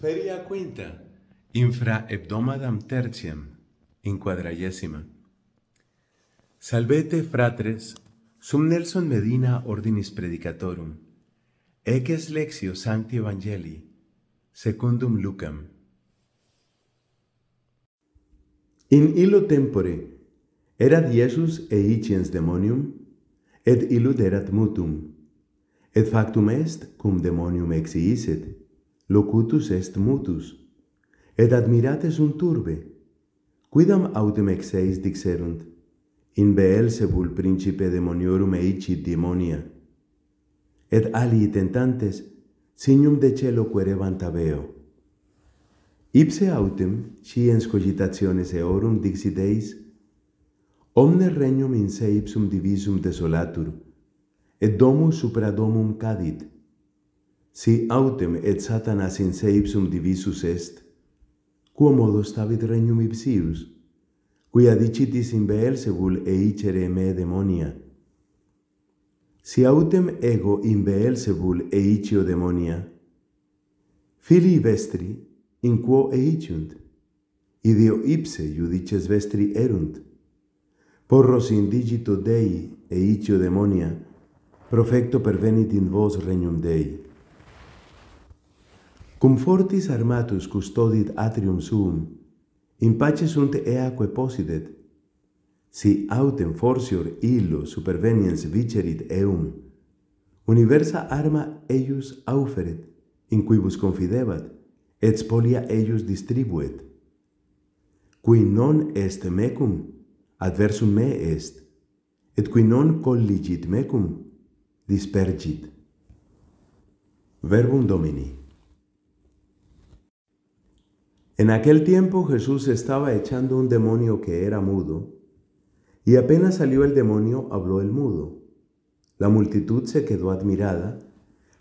Feria quinta, infra hebdomadam tertiam, in quadragesima. Salvete, fratres, sum Nelson Medina ordinis predicatorum, eces lexio sancti evangelii, secundum lucam. In illo tempore, erat Iesus eiciens demonium, et illud erat mutum, et factum est, cum demonium exiiset, locutus est mutus, et admirate sunt turbe, quidam autem ex eis dixerunt, in Beelzebul principe demoniorum eici demonia, et alii tentantes signum de celo querebant abeo. Ipse autem, siens cogitationes eorum dixit eis, omne regnum in se ipsum divisum desolatur, et domus supra domum cadit, Si autem et satanas in se ipsum divisus est, quo modo stavit regnum ipsius, quia dicitis in Beelzebul e icere me demonia. Si autem ego in Beelzebul e icio demonia, fili vestri in quo e iciunt, idio ipse judices vestri erunt, porros in digito Dei e icio demonia, profecto pervenit in vos regnum Dei. Cum fortis armatus custodit atrium suum, in pace sunt eaque posidet, si autem forcior illo superveniens vicerit eum, universa arma eius auferet, in quibus confidebat, et spolia eius distribuet. Qui non est mecum, adversum me est, et qui non colligit mecum, dispergit. Verbum Domini. En aquel tiempo Jesús estaba echando un demonio que era mudo, y apenas salió el demonio habló el mudo. La multitud se quedó admirada,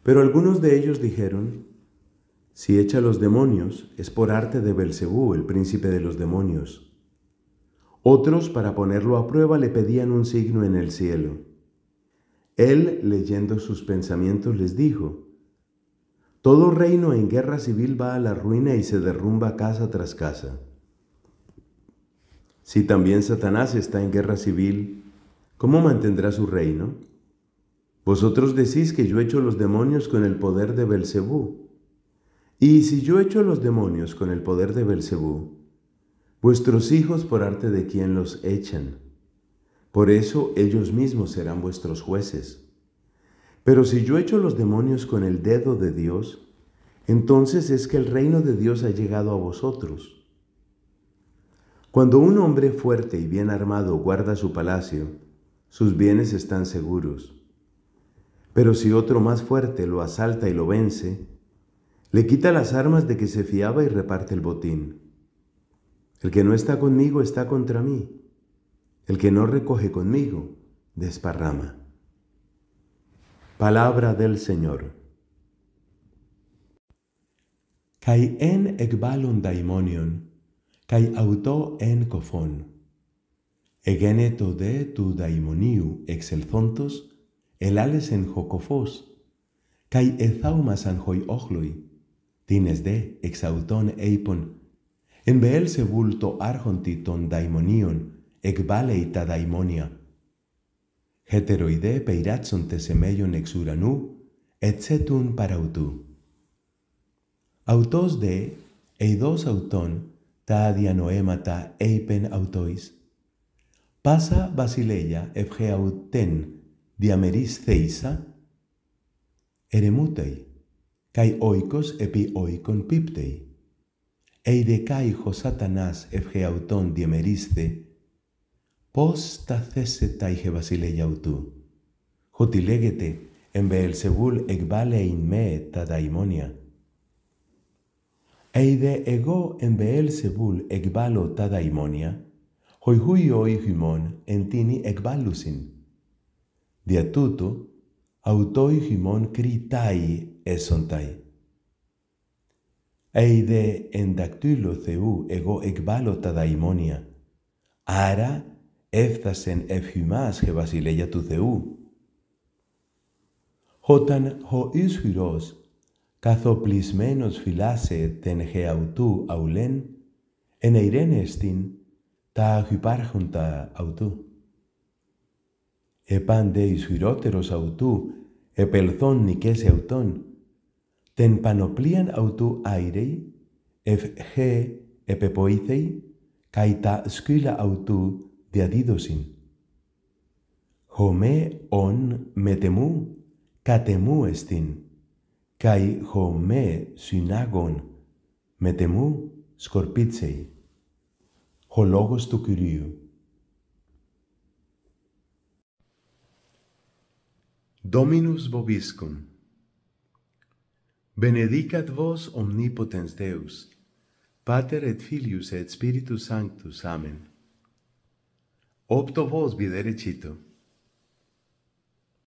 pero algunos de ellos dijeron, si echa los demonios es por arte de Belcebú, el príncipe de los demonios. Otros, para ponerlo a prueba, le pedían un signo en el cielo. Él, leyendo sus pensamientos, les dijo, todo reino en guerra civil va a la ruina y se derrumba casa tras casa. Si también Satanás está en guerra civil, ¿cómo mantendrá su reino? Vosotros decís que yo echo los demonios con el poder de Belcebú. Y si yo echo los demonios con el poder de Belcebú, vuestros hijos por arte de quien los echan. Por eso ellos mismos serán vuestros jueces. Pero si yo echo los demonios con el dedo de Dios, entonces es que el reino de Dios ha llegado a vosotros. Cuando un hombre fuerte y bien armado guarda su palacio, sus bienes están seguros. Pero si otro más fuerte lo asalta y lo vence, le quita las armas de que se fiaba y reparte el botín. El que no está conmigo está contra mí. El que no recoge conmigo, desparrama. Palabra del Señor. Kai en EGBALON daimonion, kai auto en kofon. Egeneto de tu daimoniu exelthontos, elales en jocofos, kai EZAUMAS an hoi ochloi, tines de exauton eipon, en beel sebulto TON daimonion, EGBALEITA daimonia. daimonia. heteroide peiratson tesemellon ex uranú, etcetun parautu. Autos de eidos auton ta dianoemata eipen autois. Pasa basileia efgeauten diameris ceisa, eremutei, kai oikos epi oikon piptei. kai ho satanás efgeauton diameriste posta theses ta ege basilei autou hoti legete en beelzebul ekbalei inmeta daimonia aide ego en beelzebul ekbalo tadaimonia hoi hoi oi himon entini ekbalusin TUTU autoi himon kritai esontai aide en daktylou zeu ego ekbalo tadaimonia ara έφθασεν ευχημάς και βασιλεία του Θεού. Όταν ο ίσχυρος καθοπλισμένος φυλάσε τεν χεαυτού αυλέν, εν ειρένεστην τα αχυπάρχοντα αυτού. Επάντε ισχυρότερος αυτού επελθόν νικές αυτών, τεν πανοπλίαν αυτού αίρεοι, ευχέ χε καί τα σκύλα αυτού διαδίδωσιν. Χωμέ ον μετεμού κατεμού εστίν, καί χωμέ συνάγων μετεμού σκορπίτσεϊ. Ο λόγος του Κυρίου. Dominus vobiscum. Benedicat vos omnipotens Deus, Pater et Filius et Spiritus Sanctus. Amen. Opto vos, vi derechito.